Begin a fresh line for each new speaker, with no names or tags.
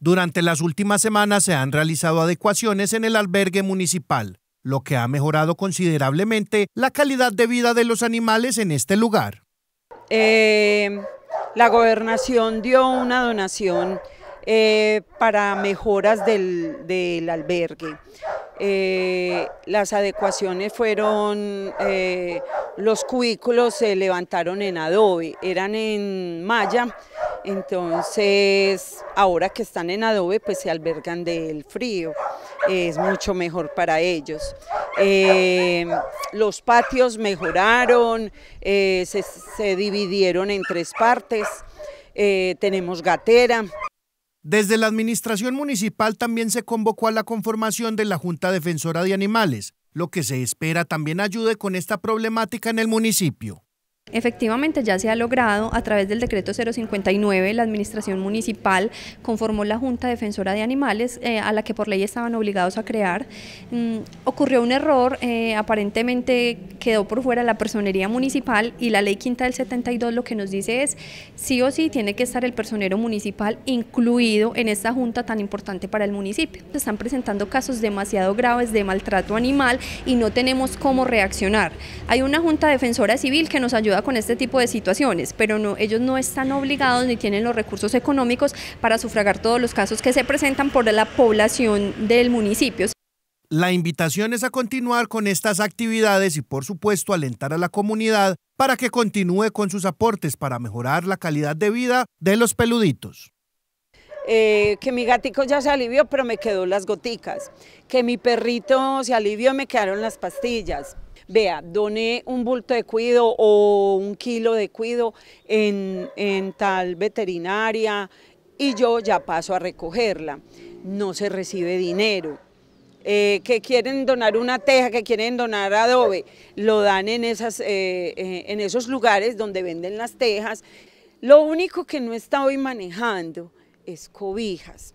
Durante las últimas semanas se han realizado adecuaciones en el albergue municipal, lo que ha mejorado considerablemente la calidad de vida de los animales en este lugar.
Eh, la gobernación dio una donación eh, para mejoras del, albergue. Eh, las adecuaciones fueron, los cubículos se levantaron en adobe, eran en malla entonces, ahora que están en adobe, pues se albergan del frío, es mucho mejor para ellos. Eh, los patios mejoraron, eh, se, dividieron en tres partes, eh, tenemos gatera.
Desde la administración municipal también se convocó a la conformación de la Junta Defensora de Animales, lo que se espera también ayude con esta problemática en el municipio.
Efectivamente, ya se ha logrado a través del decreto 059, la administración municipal conformó la Junta Defensora de Animales, eh, a la que por ley estaban obligados a crear. Mm, ocurrió un error, eh, aparentemente quedó por fuera la personería municipal y la ley quinta del 72 lo que nos dice es sí o sí tiene que estar el personero municipal incluido en esta junta tan importante para el municipio. Se están presentando casos demasiado graves de maltrato animal y no tenemos cómo reaccionar. Hay una Junta Defensora Civil que nos ayuda con este tipo de situaciones, pero no, ellos no están obligados ni tienen los recursos económicos para sufragar todos los casos que se presentan por la población del municipio.
La invitación es a continuar con estas actividades y por supuesto alentar a la comunidad para que continúe con sus aportes para mejorar la calidad de vida de los peluditos.
Eh, que mi gatico ya se alivió pero me quedó las goticas, que mi perrito se alivió me quedaron las pastillas. Vea, doné un bulto de cuido o un kilo de cuido en, tal veterinaria y yo ya paso a recogerla. No se recibe dinero. Eh, que quieren donar una teja, que quieren donar adobe, lo dan en, esas, eh, en esos lugares donde venden las tejas. Lo único que no está hoy manejando escobijas.